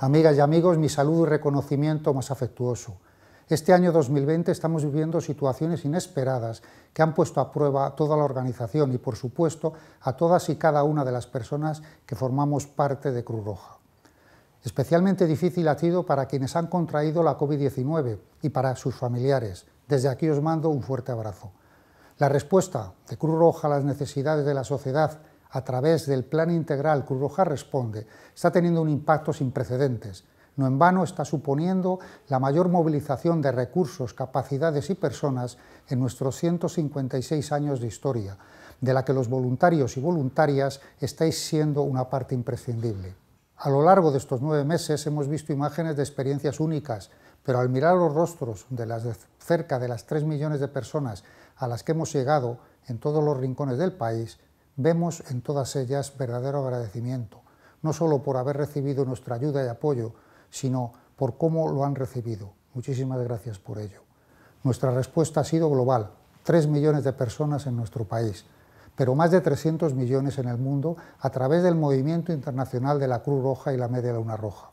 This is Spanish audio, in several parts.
Amigas y amigos, mi saludo y reconocimiento más afectuoso. Este año 2020 estamos viviendo situaciones inesperadas que han puesto a prueba toda la organización y, por supuesto, a todas y cada una de las personas que formamos parte de Cruz Roja. Especialmente difícil ha sido para quienes han contraído la COVID-19 y para sus familiares. Desde aquí os mando un fuerte abrazo. La respuesta de Cruz Roja a las necesidades de la sociedad a través del Plan Integral Cruz Roja Responde está teniendo un impacto sin precedentes. No en vano está suponiendo la mayor movilización de recursos, capacidades y personas en nuestros 156 años de historia, de la que los voluntarios y voluntarias estáis siendo una parte imprescindible. A lo largo de estos nueve meses hemos visto imágenes de experiencias únicas, pero al mirar los rostros de las cerca de las 3 millones de personas a las que hemos llegado en todos los rincones del país, vemos en todas ellas verdadero agradecimiento, no solo por haber recibido nuestra ayuda y apoyo, sino por cómo lo han recibido. Muchísimas gracias por ello. Nuestra respuesta ha sido global, 3 millones de personas en nuestro país, pero más de 300 millones en el mundo a través del movimiento internacional de la Cruz Roja y la Media Luna Roja,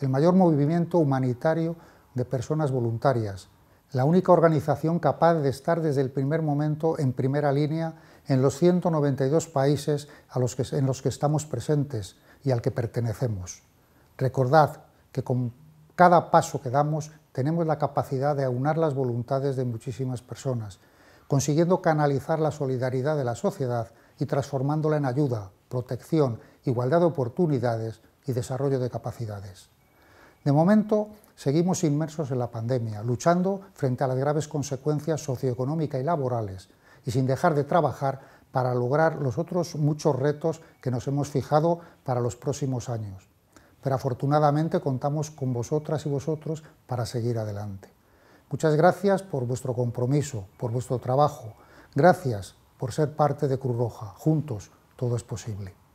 el mayor movimiento humanitario de personas voluntarias, la única organización capaz de estar desde el primer momento en primera línea en los 192 países a los en los que estamos presentes y al que pertenecemos. Recordad que con cada paso que damos tenemos la capacidad de aunar las voluntades de muchísimas personas, consiguiendo canalizar la solidaridad de la sociedad y transformándola en ayuda, protección, igualdad de oportunidades y desarrollo de capacidades. De momento, seguimos inmersos en la pandemia, luchando frente a las graves consecuencias socioeconómicas y laborales y sin dejar de trabajar para lograr los otros muchos retos que nos hemos fijado para los próximos años. Pero afortunadamente contamos con vosotras y vosotros para seguir adelante. Muchas gracias por vuestro compromiso, por vuestro trabajo. Gracias por ser parte de Cruz Roja. Juntos todo es posible.